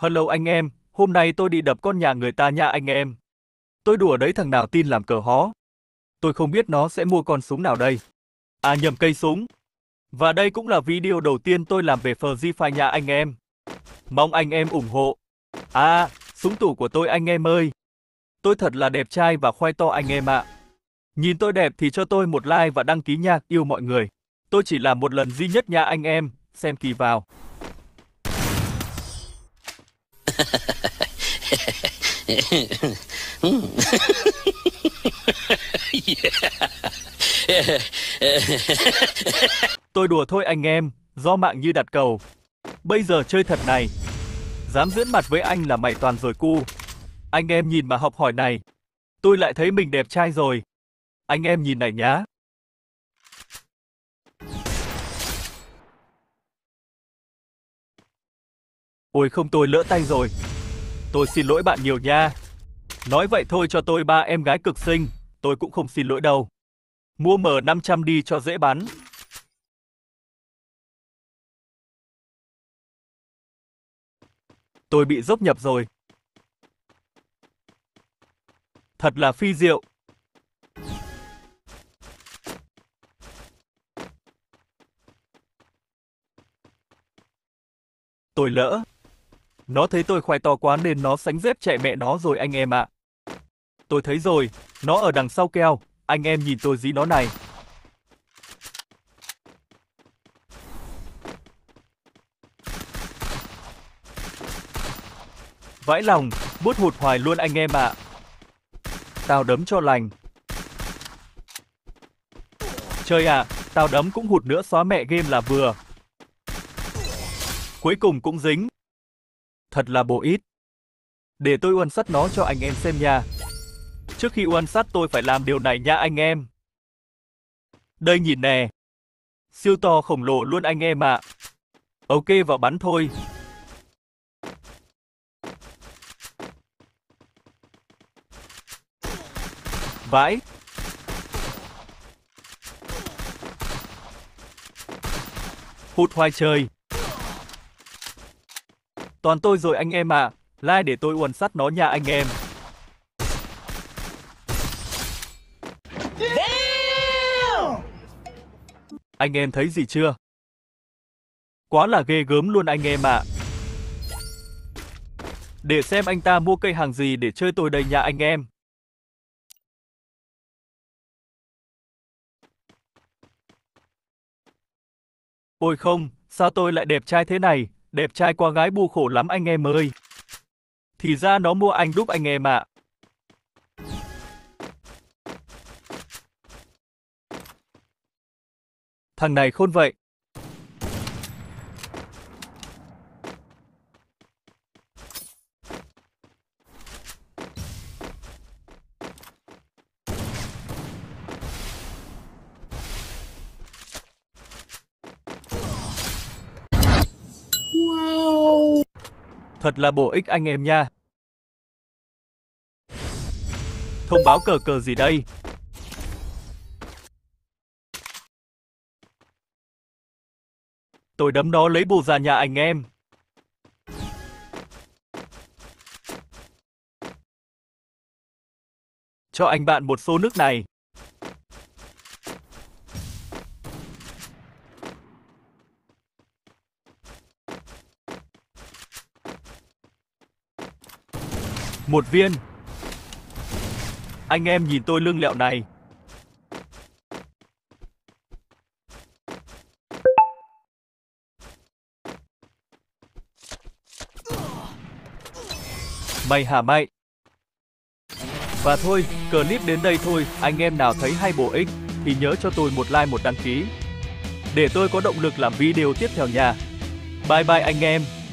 Hello anh em, hôm nay tôi đi đập con nhà người ta nha anh em. Tôi đùa đấy thằng nào tin làm cờ hó. Tôi không biết nó sẽ mua con súng nào đây. À nhầm cây súng. Và đây cũng là video đầu tiên tôi làm về Fuzzy Fire nha anh em. Mong anh em ủng hộ. À, súng tủ của tôi anh em ơi. Tôi thật là đẹp trai và khoai to anh em ạ. À. Nhìn tôi đẹp thì cho tôi một like và đăng ký nha, yêu mọi người. Tôi chỉ làm một lần duy nhất nha anh em, xem kỳ vào. Tôi đùa thôi anh em, do mạng như đặt cầu. Bây giờ chơi thật này. Dám diễn mặt với anh là mày toàn rồi cu. Anh em nhìn mà học hỏi này. Tôi lại thấy mình đẹp trai rồi. Anh em nhìn này nhá. Ôi không tôi lỡ tay rồi. Tôi xin lỗi bạn nhiều nha. Nói vậy thôi cho tôi ba em gái cực xinh, tôi cũng không xin lỗi đâu. Mua M500 đi cho dễ bán. Tôi bị dốc nhập rồi. Thật là phi diệu. Tôi lỡ. Nó thấy tôi khoai to quá nên nó sánh dép chạy mẹ nó rồi anh em ạ. À. Tôi thấy rồi, nó ở đằng sau keo, anh em nhìn tôi dí nó này. Vãi lòng, bút hụt hoài luôn anh em ạ. À. Tao đấm cho lành. Chơi à, tao đấm cũng hụt nữa xóa mẹ game là vừa. Cuối cùng cũng dính thật là bổ ít. Để tôi quan sát nó cho anh em xem nha. Trước khi quan sát tôi phải làm điều này nha anh em. Đây nhìn nè. Siêu to khổng lồ luôn anh em ạ. À. Ok vào bắn thôi. Vãi. Hụt hoài trời. Toàn tôi rồi anh em à, like để tôi uẩn sắt nó nha anh em. Damn! Anh em thấy gì chưa? Quá là ghê gớm luôn anh em ạ. À. Để xem anh ta mua cây hàng gì để chơi tôi đây nha anh em. Ôi không, sao tôi lại đẹp trai thế này, Đẹp trai qua gái bu khổ lắm anh em ơi. Thì ra nó mua anh đúp anh em ạ. À. Thằng này khôn vậy, Thật là bổ ích anh em nha. Thông báo cờ cờ gì đây? Tôi đấm nó lấy bù ra nhà anh em. Cho anh bạn một số nước này. Một viên. Anh em nhìn tôi lương lẹo này. Mày hả mày? Và thôi, clip đến đây thôi, anh em nào thấy hay bổ ích thì nhớ cho tôi một like một đăng ký. Để tôi có động lực làm video tiếp theo nha. Bye bye anh em.